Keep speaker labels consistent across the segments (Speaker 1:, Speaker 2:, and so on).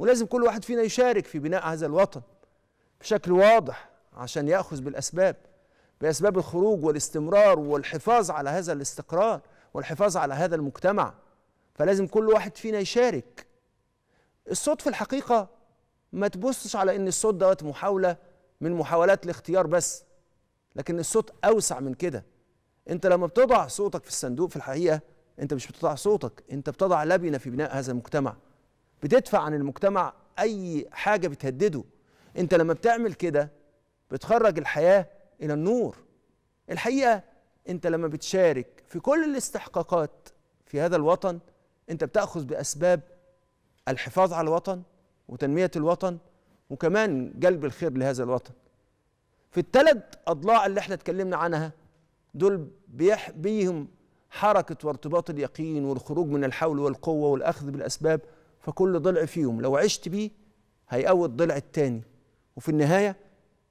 Speaker 1: ولازم كل واحد فينا يشارك في بناء هذا الوطن بشكل واضح عشان ياخذ بالاسباب باسباب الخروج والاستمرار والحفاظ على هذا الاستقرار والحفاظ على هذا المجتمع فلازم كل واحد فينا يشارك الصوت في الحقيقه ما تبصش على ان الصوت دوت محاوله من محاولات الاختيار بس لكن الصوت اوسع من كده انت لما بتضع صوتك في الصندوق في الحقيقه انت مش بتضع صوتك انت بتضع لبنه في بناء هذا المجتمع بتدفع عن المجتمع اي حاجه بتهدده انت لما بتعمل كده بتخرج الحياه الى النور الحقيقه انت لما بتشارك في كل الاستحقاقات في هذا الوطن انت بتاخذ باسباب الحفاظ على الوطن وتنميه الوطن وكمان جلب الخير لهذا الوطن في الثلاث اضلاع اللي احنا اتكلمنا عنها دول بيح بيهم حركه وارتباط اليقين والخروج من الحول والقوه والاخذ بالاسباب فكل ضلع فيهم لو عشت بيه هيقوي الضلع التاني وفي النهاية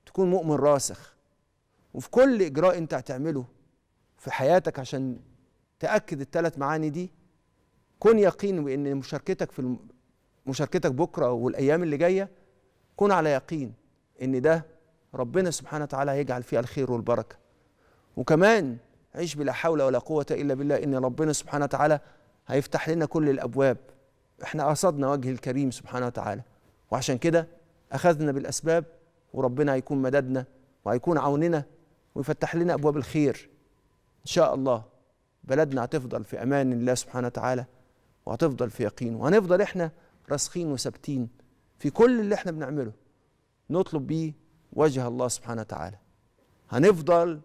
Speaker 1: تكون مؤمن راسخ وفي كل إجراء أنت هتعمله في حياتك عشان تأكد الثلاث معاني دي كن يقين بأن مشاركتك في مشاركتك بكرة والأيام اللي جاية كن على يقين أن ده ربنا سبحانه وتعالى هيجعل فيها الخير والبركة وكمان عيش بلا حول ولا قوة إلا بالله إن ربنا سبحانه وتعالى هيفتح لنا كل الأبواب احنا قصدنا وجه الكريم سبحانه وتعالى وعشان كده اخذنا بالاسباب وربنا هيكون مددنا وهيكون عوننا ويفتح لنا ابواب الخير ان شاء الله بلدنا هتفضل في امان الله سبحانه وتعالى وهتفضل في يقين وهنفضل احنا راسخين وثابتين في كل اللي احنا بنعمله نطلب بيه وجه الله سبحانه وتعالى هنفضل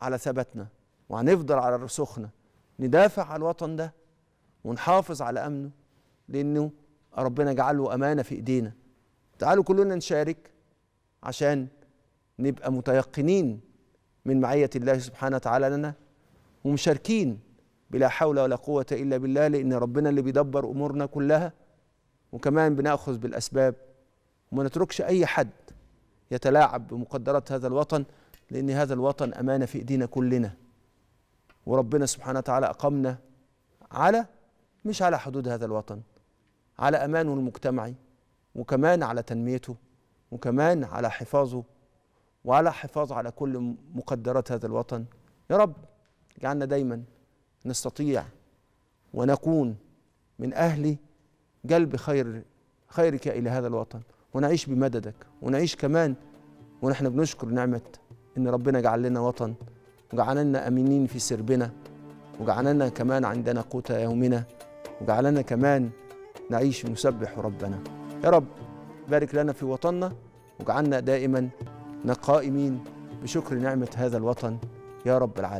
Speaker 1: على ثباتنا وهنفضل على رسوخنا ندافع على الوطن ده ونحافظ على امنه لانه ربنا جعله امانه في ايدينا تعالوا كلنا نشارك عشان نبقى متيقنين من معيه الله سبحانه وتعالى لنا ومشاركين بلا حول ولا قوه الا بالله لان ربنا اللي بيدبر امورنا كلها وكمان بناخذ بالاسباب وما نتركش اي حد يتلاعب بمقدرات هذا الوطن لان هذا الوطن امانه في ايدينا كلنا وربنا سبحانه وتعالى اقامنا على مش على حدود هذا الوطن على أمانه المجتمعي وكمان على تنميته وكمان على حفاظه وعلى حفاظ على كل مقدرات هذا الوطن يا رب اجعلنا دايما نستطيع ونكون من أهل جلب خير خيرك إلى هذا الوطن ونعيش بمددك ونعيش كمان ونحن بنشكر نعمة إن ربنا جعل لنا وطن وجعلنا أمينين في سربنا وجعلنا كمان عندنا قوت يومنا وجعلنا كمان نعيش نسبح ربنا يا رب بارك لنا في وطننا واجعلنا دائما قائمين بشكر نعمة هذا الوطن يا رب العالمين